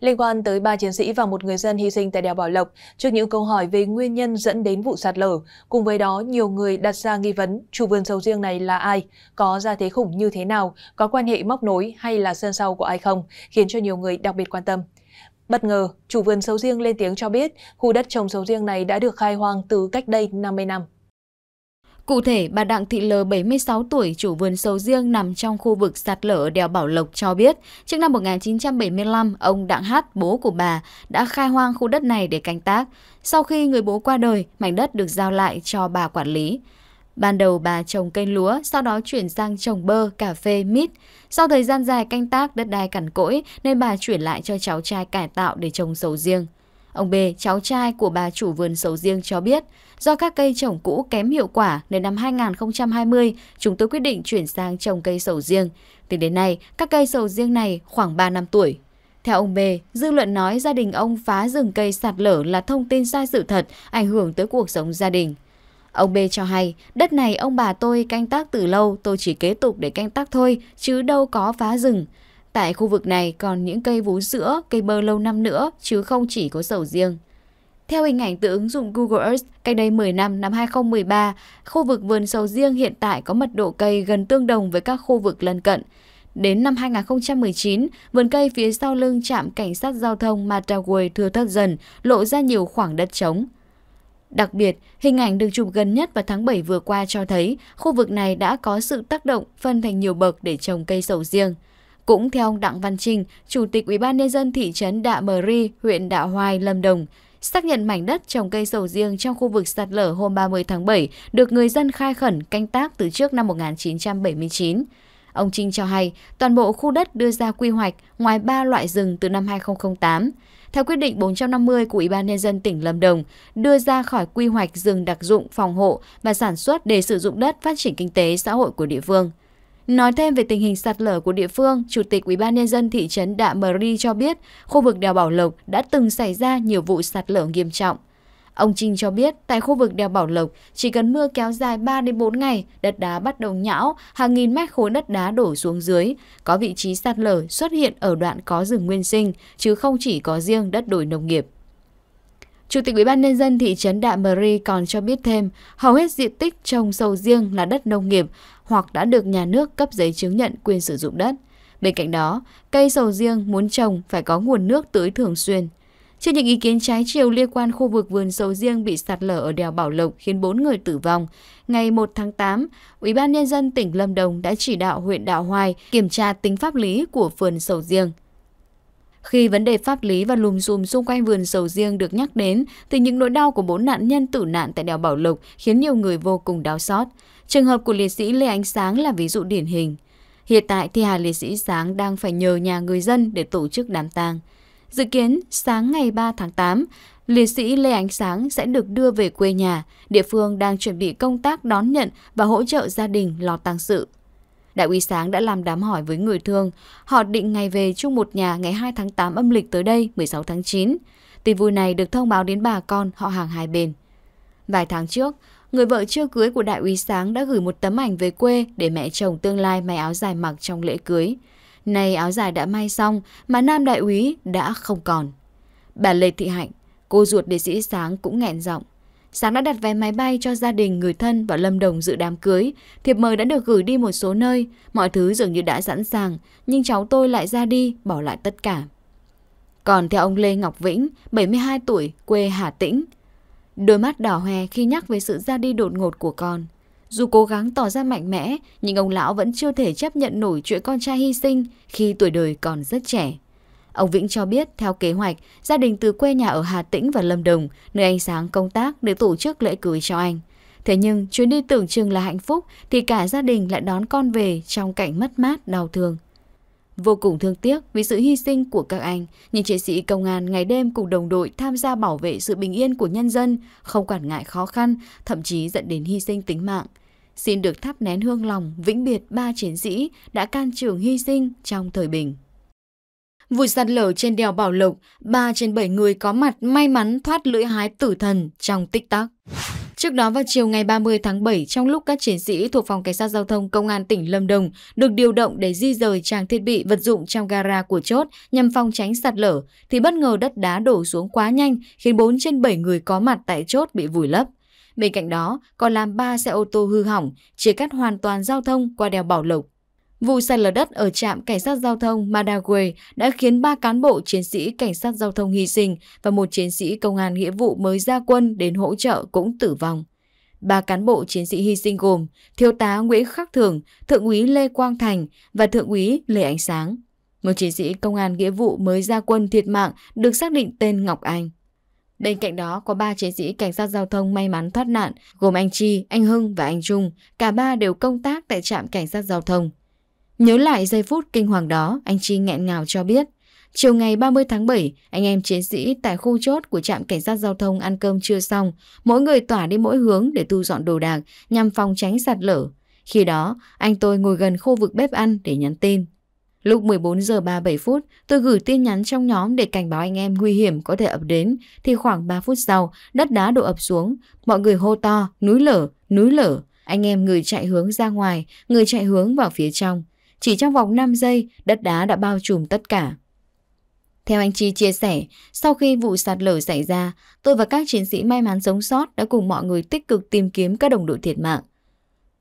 liên quan tới ba chiến sĩ và một người dân hy sinh tại đèo Bảo Lộc trước những câu hỏi về nguyên nhân dẫn đến vụ sạt lở. Cùng với đó, nhiều người đặt ra nghi vấn chủ vườn sầu riêng này là ai, có gia thế khủng như thế nào, có quan hệ móc nối hay là sơn sau của ai không, khiến cho nhiều người đặc biệt quan tâm. Bất ngờ, chủ vườn sầu riêng lên tiếng cho biết khu đất trồng sầu riêng này đã được khai hoang từ cách đây 50 năm. Cụ thể, bà Đặng Thị L, 76 tuổi, chủ vườn sầu riêng nằm trong khu vực sạt lở ở đèo Bảo Lộc cho biết, trước năm 1975, ông Đặng Hát, bố của bà, đã khai hoang khu đất này để canh tác. Sau khi người bố qua đời, mảnh đất được giao lại cho bà quản lý. Ban đầu bà trồng cây lúa, sau đó chuyển sang trồng bơ, cà phê, mít. Sau thời gian dài canh tác đất đai cằn cỗi nên bà chuyển lại cho cháu trai cải tạo để trồng sầu riêng. Ông B, cháu trai của bà chủ vườn sầu riêng cho biết, do các cây trồng cũ kém hiệu quả nên năm 2020 chúng tôi quyết định chuyển sang trồng cây sầu riêng. Từ đến nay, các cây sầu riêng này khoảng 3 năm tuổi. Theo ông B, dư luận nói gia đình ông phá rừng cây sạt lở là thông tin sai sự thật, ảnh hưởng tới cuộc sống gia đình. Ông B cho hay, đất này ông bà tôi canh tác từ lâu, tôi chỉ kế tục để canh tác thôi, chứ đâu có phá rừng. Tại khu vực này còn những cây vú sữa, cây bơ lâu năm nữa, chứ không chỉ có sầu riêng. Theo hình ảnh từ ứng dụng Google Earth, cách đây 10 năm, năm 2013, khu vực vườn sầu riêng hiện tại có mật độ cây gần tương đồng với các khu vực lân cận. Đến năm 2019, vườn cây phía sau lưng trạm cảnh sát giao thông Mataway thưa thất dần, lộ ra nhiều khoảng đất trống. Đặc biệt, hình ảnh được chụp gần nhất vào tháng 7 vừa qua cho thấy khu vực này đã có sự tác động phân thành nhiều bậc để trồng cây sầu riêng. Cũng theo ông Đặng Văn Trinh, Chủ tịch UBND thị trấn Đạ Mờ Ri, huyện Đạ Hoai, Lâm Đồng, xác nhận mảnh đất trồng cây sầu riêng trong khu vực sạt lở hôm 30 tháng 7 được người dân khai khẩn canh tác từ trước năm 1979. Ông Trinh cho hay, toàn bộ khu đất đưa ra quy hoạch ngoài 3 loại rừng từ năm 2008. Theo quyết định 450 của Ủy ban Nhân dân tỉnh Lâm Đồng, đưa ra khỏi quy hoạch rừng đặc dụng phòng hộ và sản xuất để sử dụng đất phát triển kinh tế xã hội của địa phương. Nói thêm về tình hình sạt lở của địa phương, Chủ tịch UBND thị trấn Đạ Mờ Ri cho biết khu vực đèo Bảo Lộc đã từng xảy ra nhiều vụ sạt lở nghiêm trọng. Ông Trinh cho biết, tại khu vực đèo Bảo Lộc, chỉ cần mưa kéo dài 3 đến 4 ngày, đất đá bắt đầu nhão, hàng nghìn mét khối đất đá đổ xuống dưới. Có vị trí sạt lở xuất hiện ở đoạn có rừng nguyên sinh, chứ không chỉ có riêng đất đồi nông nghiệp. Chủ tịch UBND thị trấn Đạ Mờ Ri còn cho biết thêm, hầu hết diện tích trồng sầu riêng là đất nông nghiệp hoặc đã được nhà nước cấp giấy chứng nhận quyền sử dụng đất. Bên cạnh đó, cây sầu riêng muốn trồng phải có nguồn nước tưới thường xuyên. Trước những ý kiến trái chiều liên quan khu vực vườn sầu riêng bị sạt lở ở đèo Bảo Lộc khiến 4 người tử vong, ngày 1 tháng 8, Ủy ban nhân dân tỉnh Lâm Đồng đã chỉ đạo huyện Đạo Hoài kiểm tra tính pháp lý của vườn sầu riêng. Khi vấn đề pháp lý và lùm xùm xung quanh vườn sầu riêng được nhắc đến, thì những nỗi đau của bốn nạn nhân tử nạn tại đèo Bảo Lộc khiến nhiều người vô cùng đau xót. Trường hợp của liệt sĩ Lê Ánh Sáng là ví dụ điển hình. Hiện tại thi hài liệt sĩ Sáng đang phải nhờ nhà người dân để tổ chức đám tang. Dự kiến sáng ngày 3 tháng 8, liệt sĩ Lê Ánh Sáng sẽ được đưa về quê nhà. Địa phương đang chuẩn bị công tác đón nhận và hỗ trợ gia đình lo tang sự. Đại úy Sáng đã làm đám hỏi với người thương. Họ định ngày về chung một nhà ngày 2 tháng 8 âm lịch tới đây, 16 tháng 9. Tin vui này được thông báo đến bà con họ hàng hai bên. Vài tháng trước, người vợ chưa cưới của đại úy Sáng đã gửi một tấm ảnh về quê để mẹ chồng tương lai may áo dài mặc trong lễ cưới. Nay áo dài đã may xong mà nam đại úy đã không còn. Bà Lê Thị Hạnh, cô ruột liệt sĩ Sáng cũng nghẹn giọng. Sáng đã đặt vé máy bay cho gia đình, người thân và Lâm Đồng dự đám cưới. Thiệp mời đã được gửi đi một số nơi, mọi thứ dường như đã sẵn sàng, nhưng cháu tôi lại ra đi, bỏ lại tất cả. Còn theo ông Lê Ngọc Vĩnh, 72 tuổi, quê Hà Tĩnh. Đôi mắt đỏ hoe khi nhắc về sự ra đi đột ngột của con. Dù cố gắng tỏ ra mạnh mẽ, nhưng ông lão vẫn chưa thể chấp nhận nổi chuyện con trai hy sinh khi tuổi đời còn rất trẻ. Ông Vĩnh cho biết, theo kế hoạch, gia đình từ quê nhà ở Hà Tĩnh và Lâm Đồng, nơi anh Sáng công tác để tổ chức lễ cưới cho anh. Thế nhưng, chuyến đi tưởng chừng là hạnh phúc thì cả gia đình lại đón con về trong cảnh mất mát, đau thương. Vô cùng thương tiếc vì sự hy sinh của các anh, những chiến sĩ công an ngày đêm cùng đồng đội tham gia bảo vệ sự bình yên của nhân dân, không quản ngại khó khăn, thậm chí dẫn đến hy sinh tính mạng. Xin được thắp nén hương lòng vĩnh biệt ba chiến sĩ đã can trường hy sinh trong thời bình. Vụ sạt lở trên đèo Bảo Lộc, 3 trên 7 người có mặt may mắn thoát lưỡi hái tử thần trong tích tắc. Trước đó vào chiều ngày 30 tháng 7, trong lúc các chiến sĩ thuộc phòng cảnh sát giao thông công an tỉnh Lâm Đồng được điều động để di rời trang thiết bị vật dụng trong gara của chốt nhằm phòng tránh sạt lở, thì bất ngờ đất đá đổ xuống quá nhanh khiến 4 trên 7 người có mặt tại chốt bị vùi lấp. Bên cạnh đó, còn làm 3 xe ô tô hư hỏng, chia cắt hoàn toàn giao thông qua đèo Bảo Lộc Vụ sạt lở đất ở trạm cảnh sát giao thông Madagwe đã khiến ba cán bộ chiến sĩ cảnh sát giao thông hy sinh và một chiến sĩ công an nghĩa vụ mới ra quân đến hỗ trợ cũng tử vong. Ba cán bộ chiến sĩ hy sinh gồm Thiếu tá Nguyễn Khắc Thường, Thượng úy Lê Quang Thành và Thượng úy Lê Ánh Sáng. Một chiến sĩ công an nghĩa vụ mới ra quân thiệt mạng được xác định tên Ngọc Anh. Bên cạnh đó có ba chiến sĩ cảnh sát giao thông may mắn thoát nạn, gồm anh Chi, anh Hưng và anh Trung. Cả ba đều công tác tại trạm cảnh sát giao thông. Nhớ lại giây phút kinh hoàng đó, anh Chi nghẹn ngào cho biết. Chiều ngày 30 tháng 7, anh em chiến sĩ tại khu chốt của trạm cảnh sát giao thông ăn cơm chưa xong, mỗi người tỏa đi mỗi hướng để thu dọn đồ đạc nhằm phòng tránh sạt lở. Khi đó, anh tôi ngồi gần khu vực bếp ăn để nhắn tin. Lúc 14 giờ 37 phút, tôi gửi tin nhắn trong nhóm để cảnh báo anh em nguy hiểm có thể ập đến, thì khoảng 3 phút sau, đất đá đổ ập xuống, mọi người hô to, núi lở, núi lở. Anh em người chạy hướng ra ngoài, người chạy hướng vào phía trong. Chỉ trong vòng 5 giây, đất đá đã bao trùm tất cả. Theo anh Chi chia sẻ, sau khi vụ sạt lở xảy ra, tôi và các chiến sĩ may mắn sống sót đã cùng mọi người tích cực tìm kiếm các đồng đội thiệt mạng.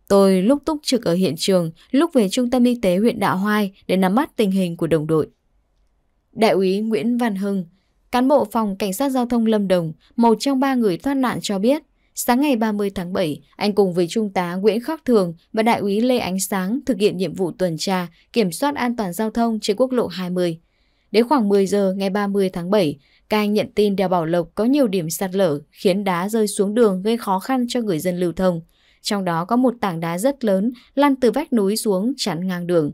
Tôi lúc túc trực ở hiện trường, lúc về trung tâm y tế huyện Đạo Hoai để nắm bắt tình hình của đồng đội. Đại úy Nguyễn Văn Hưng, cán bộ phòng cảnh sát giao thông Lâm Đồng, một trong ba người thoát nạn cho biết, Sáng ngày 30 tháng 7, anh cùng với Trung tá Nguyễn Khắc Thường và Đại úy Lê Ánh Sáng thực hiện nhiệm vụ tuần tra, kiểm soát an toàn giao thông trên quốc lộ 20. Đến khoảng 10 giờ ngày 30 tháng 7, các anh nhận tin đèo Bảo Lộc có nhiều điểm sạt lở khiến đá rơi xuống đường gây khó khăn cho người dân lưu thông. Trong đó có một tảng đá rất lớn lăn từ vách núi xuống chắn ngang đường.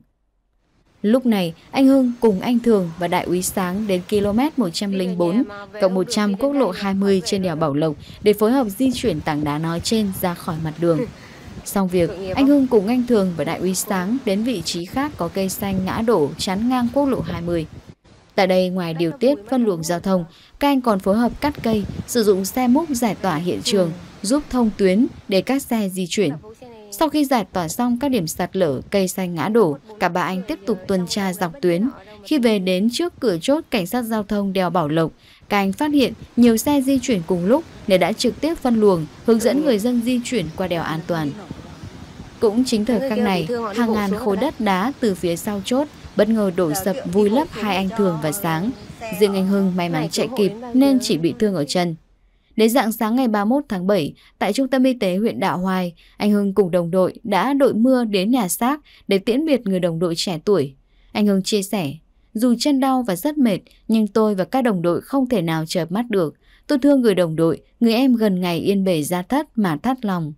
Lúc này, anh Hưng cùng anh Thường và Đại úy Sáng đến km 104 cộng 100 quốc lộ 20 trên đèo Bảo Lộc để phối hợp di chuyển tảng đá nói trên ra khỏi mặt đường. Xong việc, anh Hưng cùng anh Thường và Đại úy Sáng đến vị trí khác có cây xanh ngã đổ chắn ngang quốc lộ 20. Tại đây, ngoài điều tiết phân luồng giao thông, các anh còn phối hợp cắt cây, sử dụng xe múc giải tỏa hiện trường, giúp thông tuyến để các xe di chuyển. Sau khi giải tỏa xong các điểm sạt lở, cây xanh ngã đổ, cả ba anh tiếp tục tuần tra dọc tuyến. Khi về đến trước cửa chốt cảnh sát giao thông đèo Bảo Lộc, các anh phát hiện nhiều xe di chuyển cùng lúc nên đã trực tiếp phân luồng, hướng dẫn người dân di chuyển qua đèo an toàn. Cũng chính thời khắc này, hàng ngàn khối đất đá từ phía sau chốt bất ngờ đổ sập vùi lấp hai anh Thường và Sáng. Riêng anh Hưng may mắn chạy kịp nên chỉ bị thương ở chân. Đến dạng sáng ngày 31 tháng 7, tại trung tâm y tế huyện Đạo Hoài, anh Hưng cùng đồng đội đã đội mưa đến nhà xác để tiễn biệt người đồng đội trẻ tuổi. Anh Hưng chia sẻ, dù chân đau và rất mệt, nhưng tôi và các đồng đội không thể nào chợp mắt được. Tôi thương người đồng đội, người em gần ngày yên bề ra thất mà thắt lòng.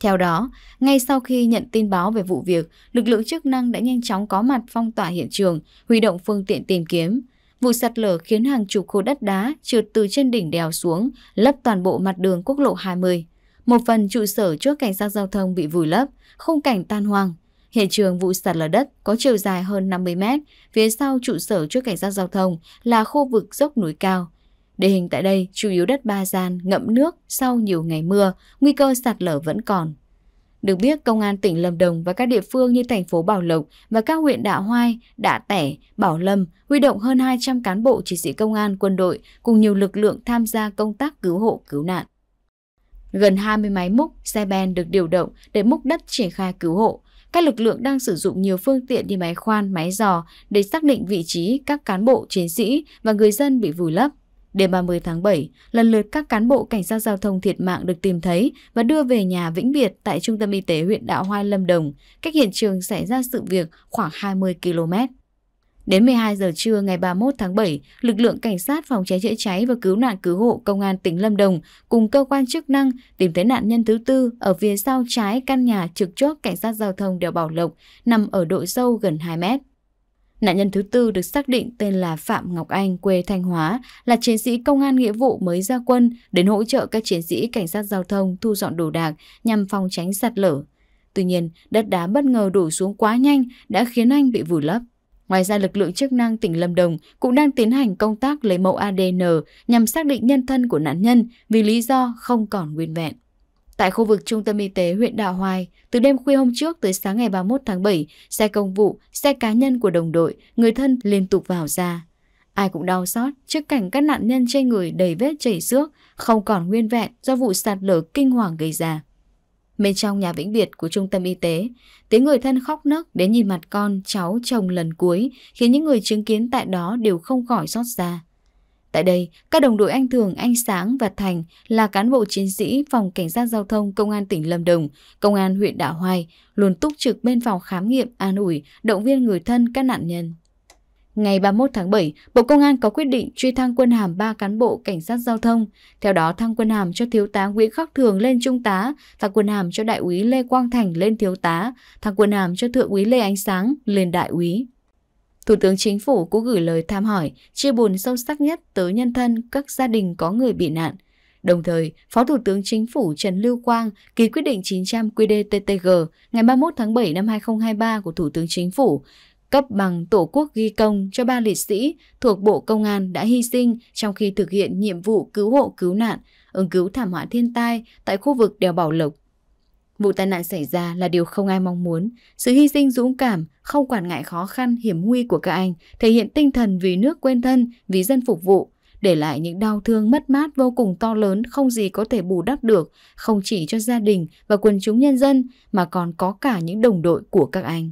Theo đó, ngay sau khi nhận tin báo về vụ việc, lực lượng chức năng đã nhanh chóng có mặt phong tỏa hiện trường, huy động phương tiện tìm kiếm. Vụ sạt lở khiến hàng chục khối đất đá trượt từ trên đỉnh đèo xuống, lấp toàn bộ mặt đường quốc lộ 20. Một phần trụ sở chốt cảnh sát giao thông bị vùi lấp, khung cảnh tan hoang. Hiện trường vụ sạt lở đất có chiều dài hơn 50 mét, phía sau trụ sở chốt cảnh sát giao thông là khu vực dốc núi cao. Địa hình tại đây chủ yếu đất ba gian, ngậm nước sau nhiều ngày mưa, nguy cơ sạt lở vẫn còn. Được biết, Công an tỉnh Lâm Đồng và các địa phương như thành phố Bảo Lộc và các huyện Đạ Hoai, Đạ Tẻ, Bảo Lâm huy động hơn 200 cán bộ chiến sĩ công an, quân đội cùng nhiều lực lượng tham gia công tác cứu hộ, cứu nạn. Gần 20 máy múc, xe ben được điều động để múc đất triển khai cứu hộ. Các lực lượng đang sử dụng nhiều phương tiện như máy khoan, máy giò để xác định vị trí các cán bộ, chiến sĩ và người dân bị vùi lấp. Đêm 30 tháng 7, lần lượt các cán bộ cảnh sát giao thông thiệt mạng được tìm thấy và đưa về nhà vĩnh biệt tại Trung tâm Y tế huyện Đạo Hoai Lâm Đồng, cách hiện trường xảy ra sự việc khoảng 20 km. Đến 12 giờ trưa ngày 31 tháng 7, lực lượng cảnh sát phòng cháy chữa cháy và cứu nạn cứu hộ công an tỉnh Lâm Đồng cùng cơ quan chức năng tìm thấy nạn nhân thứ tư ở phía sau trái căn nhà trực chốt cảnh sát giao thông đèo Bảo Lộc nằm ở độ sâu gần 2 mét. Nạn nhân thứ tư được xác định tên là Phạm Ngọc Anh, quê Thanh Hóa, là chiến sĩ công an nghĩa vụ mới ra quân đến hỗ trợ các chiến sĩ cảnh sát giao thông thu dọn đồ đạc nhằm phòng tránh sạt lở. Tuy nhiên, đất đá bất ngờ đổ xuống quá nhanh đã khiến anh bị vùi lấp. Ngoài ra, lực lượng chức năng tỉnh Lâm Đồng cũng đang tiến hành công tác lấy mẫu ADN nhằm xác định nhân thân của nạn nhân vì lý do không còn nguyên vẹn. Tại khu vực trung tâm y tế huyện Đạo Hoài, từ đêm khuya hôm trước tới sáng ngày 31 tháng 7, xe công vụ, xe cá nhân của đồng đội, người thân liên tục vào ra. Ai cũng đau xót trước cảnh các nạn nhân trên người đầy vết chảy xước, không còn nguyên vẹn do vụ sạt lở kinh hoàng gây ra. Bên trong nhà vĩnh biệt của trung tâm y tế, tiếng người thân khóc nấc đến nhìn mặt con, cháu, chồng lần cuối khiến những người chứng kiến tại đó đều không khỏi xót xa. Tại đây, các đồng đội anh Thường, anh Sáng và Thành là cán bộ chiến sĩ phòng cảnh sát giao thông công an tỉnh Lâm Đồng, công an huyện Đạo Hoài, luôn túc trực bên phòng khám nghiệm an ủi, động viên người thân các nạn nhân. Ngày 31 tháng 7, Bộ Công an có quyết định truy thăng quân hàm 3 cán bộ cảnh sát giao thông. Theo đó, thăng quân hàm cho thiếu tá Nguyễn Khắc Thường lên trung tá, thăng quân hàm cho đại úy Lê Quang Thành lên thiếu tá, thăng quân hàm cho thượng úy Lê Ánh Sáng lên đại úy. Thủ tướng Chính phủ cũng gửi lời tham hỏi, chia buồn sâu sắc nhất tới nhân thân các gia đình có người bị nạn. Đồng thời, Phó Thủ tướng Chính phủ Trần Lưu Quang ký quyết định 900 QĐ-TTG ngày 31 tháng 7 năm 2023 của Thủ tướng Chính phủ cấp bằng Tổ quốc ghi công cho ba liệt sĩ thuộc Bộ Công an đã hy sinh trong khi thực hiện nhiệm vụ cứu hộ cứu nạn, ứng cứu thảm họa thiên tai tại khu vực đèo Bảo Lộc, Vụ tai nạn xảy ra là điều không ai mong muốn. Sự hy sinh dũng cảm, không quản ngại khó khăn, hiểm nguy của các anh, thể hiện tinh thần vì nước quên thân, vì dân phục vụ, để lại những đau thương mất mát vô cùng to lớn không gì có thể bù đắp được, không chỉ cho gia đình và quần chúng nhân dân mà còn có cả những đồng đội của các anh.